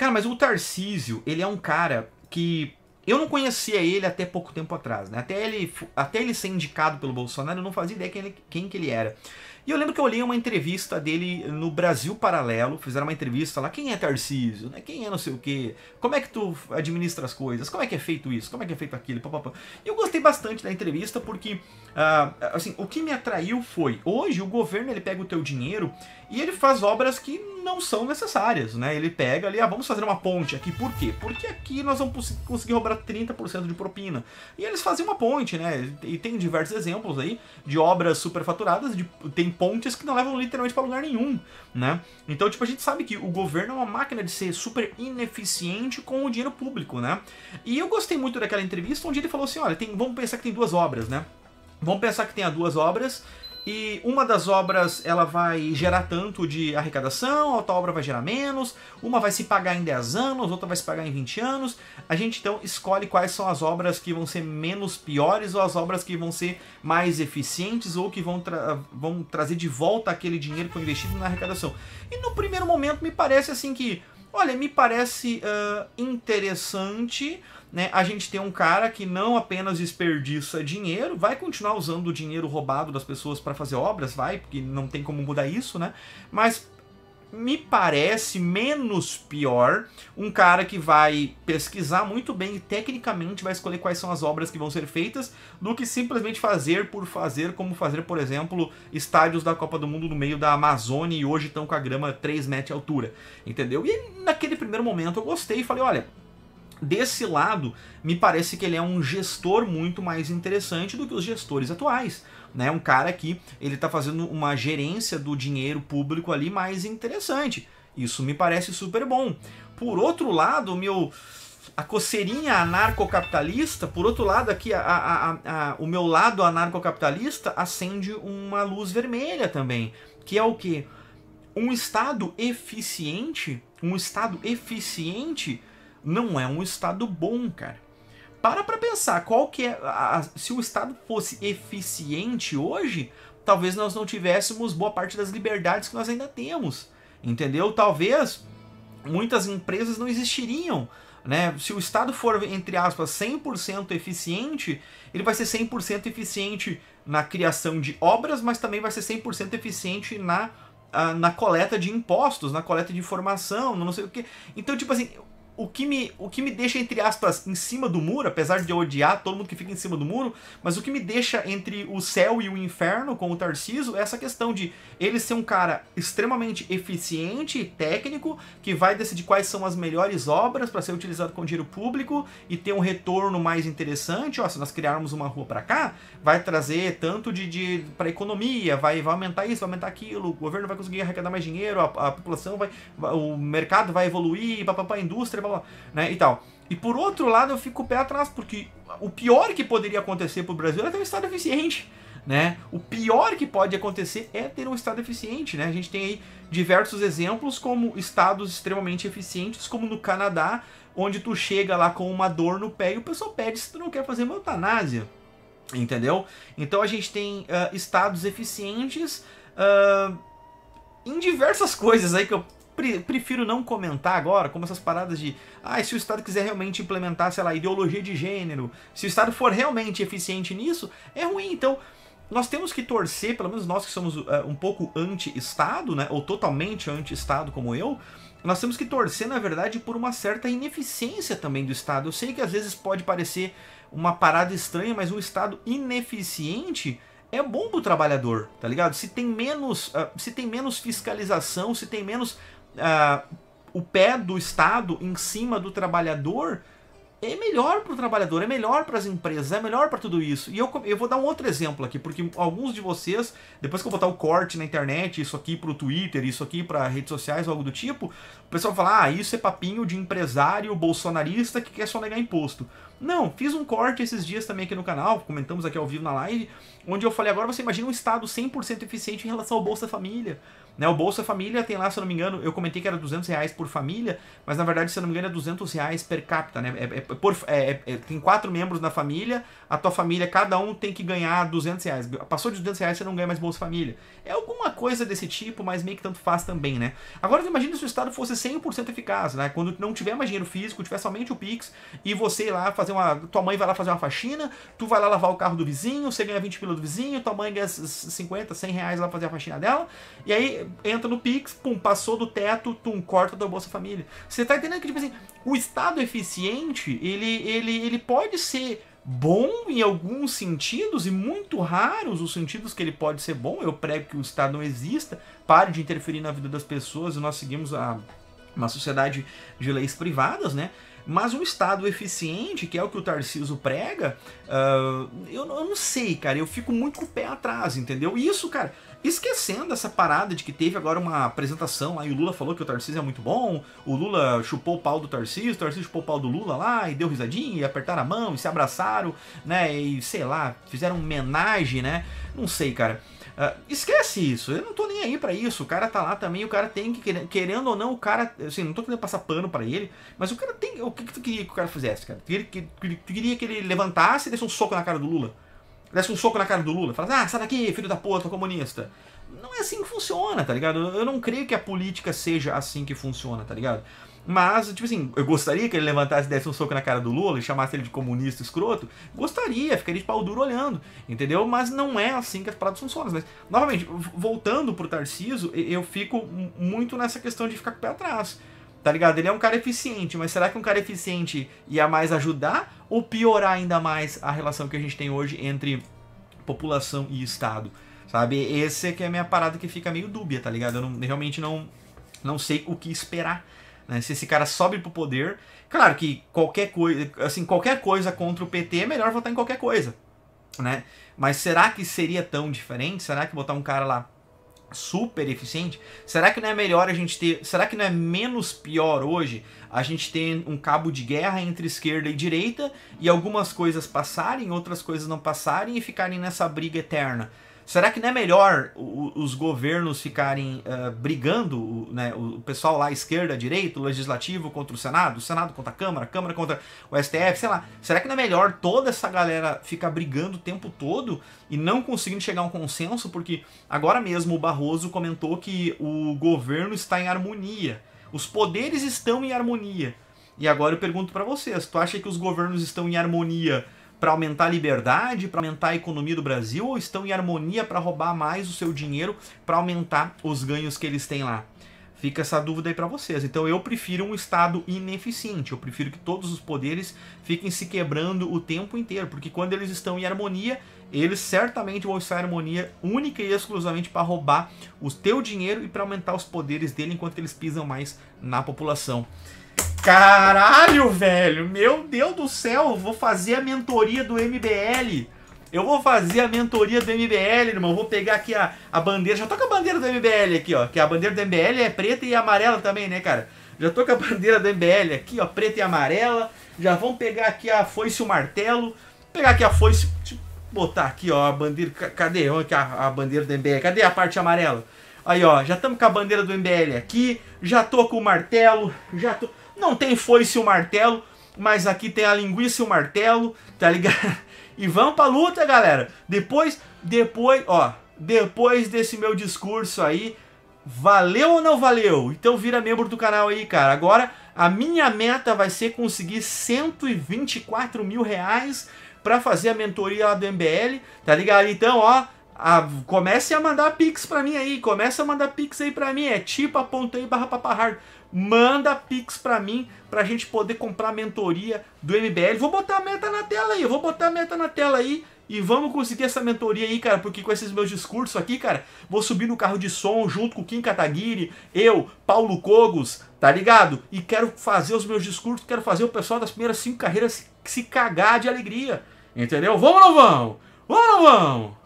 Cara, mas o Tarcísio, ele é um cara que eu não conhecia ele até pouco tempo atrás, né? Até ele, até ele ser indicado pelo Bolsonaro, eu não fazia ideia quem, ele, quem que ele era. E eu lembro que eu olhei uma entrevista dele no Brasil Paralelo, fizeram uma entrevista lá, quem é Tarcísio, né? Quem é não sei o quê? Como é que tu administra as coisas? Como é que é feito isso? Como é que é feito aquilo? E eu gostei bastante da entrevista porque, ah, assim, o que me atraiu foi, hoje o governo ele pega o teu dinheiro e ele faz obras que não são necessárias, né? Ele pega ali, ah, vamos fazer uma ponte aqui, por quê? Porque aqui nós vamos conseguir roubar 30% de propina. E eles fazem uma ponte, né? E tem diversos exemplos aí de obras superfaturadas, de, tem pontes que não levam literalmente para lugar nenhum, né? Então, tipo, a gente sabe que o governo é uma máquina de ser super ineficiente com o dinheiro público, né? E eu gostei muito daquela entrevista onde ele falou assim, olha, tem, vamos pensar que tem duas obras, né? Vamos pensar que tem ah, duas obras e uma das obras ela vai gerar tanto de arrecadação, outra obra vai gerar menos, uma vai se pagar em 10 anos, outra vai se pagar em 20 anos. A gente então escolhe quais são as obras que vão ser menos piores ou as obras que vão ser mais eficientes ou que vão, tra vão trazer de volta aquele dinheiro que foi investido na arrecadação. E no primeiro momento me parece assim que, olha, me parece uh, interessante né, a gente tem um cara que não apenas desperdiça dinheiro, vai continuar usando o dinheiro roubado das pessoas para fazer obras, vai, porque não tem como mudar isso, né? Mas me parece menos pior um cara que vai pesquisar muito bem e tecnicamente vai escolher quais são as obras que vão ser feitas do que simplesmente fazer por fazer, como fazer, por exemplo, estádios da Copa do Mundo no meio da Amazônia e hoje estão com a grama 3 metros de altura, entendeu? E naquele primeiro momento eu gostei e falei, olha, desse lado, me parece que ele é um gestor muito mais interessante do que os gestores atuais. Né? Um cara que ele está fazendo uma gerência do dinheiro público ali mais interessante. Isso me parece super bom. Por outro lado, meu a coceirinha anarcocapitalista, por outro lado, aqui a, a, a, o meu lado anarcocapitalista acende uma luz vermelha também, que é o que? Um Estado eficiente, um Estado eficiente não é um estado bom, cara. Para pra pensar, qual que é. A, se o Estado fosse eficiente hoje, talvez nós não tivéssemos boa parte das liberdades que nós ainda temos. Entendeu? Talvez muitas empresas não existiriam. Né? Se o Estado for, entre aspas, 100% eficiente, ele vai ser 100% eficiente na criação de obras, mas também vai ser 100% eficiente na, ah, na coleta de impostos, na coleta de informação, não sei o que. Então, tipo assim, o que me, o que me deixa, entre aspas, em cima do muro, apesar de eu odiar todo mundo que fica em cima do muro, mas o que me deixa entre o céu e o inferno com o Tarciso é essa questão de ele ser um cara extremamente eficiente e técnico, que vai decidir quais são as melhores obras para ser utilizado com dinheiro público e ter um retorno mais interessante. Ó, se nós criarmos uma rua para cá, vai trazer tanto de, de para economia, vai, vai aumentar isso, vai aumentar aquilo, o governo vai conseguir arrecadar mais dinheiro, a, a população vai, o mercado vai evoluir, papapá, a indústria vai blá, né, e tal. E por outro lado, eu fico o pé atrás, porque o pior que poderia acontecer para o Brasil é ter um Estado eficiente. Né? O pior que pode acontecer é ter um Estado eficiente. Né? A gente tem aí diversos exemplos, como estados extremamente eficientes, como no Canadá, onde tu chega lá com uma dor no pé e o pessoal pede se tu não quer fazer uma eutanásia. Entendeu? Então a gente tem uh, estados eficientes. Uh, em diversas coisas aí que eu prefiro não comentar agora, como essas paradas de, ah, se o Estado quiser realmente implementar, sei lá, ideologia de gênero, se o Estado for realmente eficiente nisso, é ruim. Então, nós temos que torcer, pelo menos nós que somos uh, um pouco anti-Estado, né, ou totalmente anti-Estado como eu, nós temos que torcer, na verdade, por uma certa ineficiência também do Estado. Eu sei que às vezes pode parecer uma parada estranha, mas um Estado ineficiente é bom pro trabalhador, tá ligado? Se tem menos, uh, se tem menos fiscalização, se tem menos ah, o pé do Estado em cima do trabalhador é melhor para o trabalhador, é melhor para as empresas, é melhor para tudo isso. E eu, eu vou dar um outro exemplo aqui, porque alguns de vocês, depois que eu botar o corte na internet, isso aqui para o Twitter, isso aqui para redes sociais, algo do tipo, o pessoal fala, ah, isso é papinho de empresário bolsonarista que quer só negar imposto. Não, fiz um corte esses dias também aqui no canal, comentamos aqui ao vivo na live, onde eu falei, agora você imagina um Estado 100% eficiente em relação ao Bolsa Família. Né? O Bolsa Família tem lá, se eu não me engano, eu comentei que era 200 reais por família, mas na verdade, se eu não me engano, é 200 reais per capita. Né? É, é, por, é, é, é, tem quatro membros na família, a tua família, cada um tem que ganhar 200 reais. Passou de 200 reais, você não ganha mais Bolsa Família. É alguma coisa desse tipo, mas meio que tanto faz também, né? Agora, imagina se o Estado fosse 100% eficaz, né? Quando não tiver mais dinheiro físico, tiver somente o Pix, e você lá fazer uma... Tua mãe vai lá fazer uma faxina, tu vai lá lavar o carro do vizinho, você ganha 20 pila do vizinho, tua mãe ganha 50, 100 reais lá fazer a faxina dela, e aí entra no Pix, pum, passou do teto, tum, corta da Bolsa Família. Você tá entendendo que, tipo assim, o Estado eficiente, ele, ele, ele pode ser bom em alguns sentidos e muito raros os sentidos que ele pode ser bom. Eu prego que o Estado não exista, pare de interferir na vida das pessoas e nós seguimos a, uma sociedade de leis privadas, né? Mas um Estado eficiente, que é o que o Tarciso prega, uh, eu, eu, não sei, cara. Eu fico muito com o pé atrás, entendeu? E isso, cara, esquecendo essa parada de que teve agora uma apresentação aí o Lula falou que o Tarciso é muito bom, o Lula chupou o pau do Tarciso, o Tarciso chupou o pau do Lula lá e deu risadinha, e apertaram a mão, e se abraçaram, né? E sei lá, fizeram homenagem, né? Não sei, cara. Uh, esquece isso, eu não tô nem aí para isso. O cara tá lá também, o cara tem que, querendo ou não, o cara, assim, não tô querendo passar pano para ele, mas o cara tem. O que, que tu queria que o cara fizesse, cara? Tu queria, tu queria que ele levantasse e desse um soco na cara do Lula? Desse um soco na cara do Lula? Falasse, ah, sai daqui, filho da puta, comunista. Não é assim que funciona, tá ligado? Eu não creio que a política seja assim que funciona, tá ligado? Mas, tipo assim, eu gostaria que ele levantasse e desse um soco na cara do Lula e chamasse ele de comunista escroto. Gostaria, ficaria de pau duro olhando, entendeu? Mas não é assim que as paradas funcionam. Mas, novamente, voltando pro Tarciso, eu fico muito nessa questão de ficar com o pé atrás. Tá ligado? Ele é um cara eficiente, mas será que um cara eficiente ia mais ajudar ou piorar ainda mais a relação que a gente tem hoje entre população e Estado? Sabe? Esse é que é a minha parada que fica meio dúbia, tá ligado? Eu não, realmente não, não sei o que esperar né? Se esse cara sobe pro poder, claro que qualquer coisa, assim, qualquer coisa contra o PT é melhor votar em qualquer coisa, né? Mas será que seria tão diferente? Será que botar um cara lá super eficiente? Será que não é melhor a gente ter, será que não é menos pior hoje a gente ter um cabo de guerra entre esquerda e direita e algumas coisas passarem, outras coisas não passarem e ficarem nessa briga eterna? Será que não é melhor os governos ficarem uh, brigando, né, o pessoal lá esquerda, direito, direita, legislativo contra o Senado, o Senado contra a Câmara, a Câmara contra o STF, sei lá. Será que não é melhor toda essa galera ficar brigando o tempo todo e não conseguindo chegar a um consenso? Porque agora mesmo o Barroso comentou que o governo está em harmonia, os poderes estão em harmonia. E agora eu pergunto para vocês, tu acha que os governos estão em harmonia? para aumentar a liberdade, para aumentar a economia do Brasil, ou estão em harmonia para roubar mais o seu dinheiro, para aumentar os ganhos que eles têm lá? Fica essa dúvida aí para vocês. Então eu prefiro um Estado ineficiente. Eu prefiro que todos os poderes fiquem se quebrando o tempo inteiro, porque quando eles estão em harmonia, eles certamente vão estar em harmonia única e exclusivamente para roubar o teu dinheiro e para aumentar os poderes dele enquanto eles pisam mais na população. Caralho, velho! Meu Deus do céu! Vou fazer a mentoria do MBL! Eu vou fazer a mentoria do MBL, irmão. Vou pegar aqui a, a bandeira. Já tô com a bandeira do MBL aqui, ó. Que a bandeira do MBL é preta e amarela também, né, cara? Já tô com a bandeira do MBL aqui, ó. Preta e amarela. Já vamos pegar aqui a foice e o martelo. Vou pegar aqui a foice. Deixa eu botar aqui, ó. A bandeira. Cadê? Aqui a, a bandeira do MBL. Cadê a parte amarela? Aí, ó, já estamos com a bandeira do MBL aqui, já tô com o martelo, já tô... Não tem foice e o martelo, mas aqui tem a linguiça e o martelo, tá ligado? E vamos pra luta, galera. Depois, depois, ó, depois desse meu discurso aí, valeu ou não valeu? Então vira membro do canal aí, cara. Agora, a minha meta vai ser conseguir 124 mil reais pra fazer a mentoria lá do MBL, tá ligado? Então, ó, ah, comece a mandar pix pra mim aí, comece a mandar pix aí pra mim, é tipa.ai barra papahard. Manda pix pra mim pra gente poder comprar a mentoria do MBL. Vou botar a meta na tela aí, vou botar a meta na tela aí e vamos conseguir essa mentoria aí, cara, porque com esses meus discursos aqui, cara, vou subir no carro de som junto com o Kim Kataguiri, eu, Paulo Cogos, tá ligado? E quero fazer os meus discursos, quero fazer o pessoal das primeiras cinco carreiras se, se cagar de alegria, entendeu? Vamos ou não vamos? Vamos ou não vamos?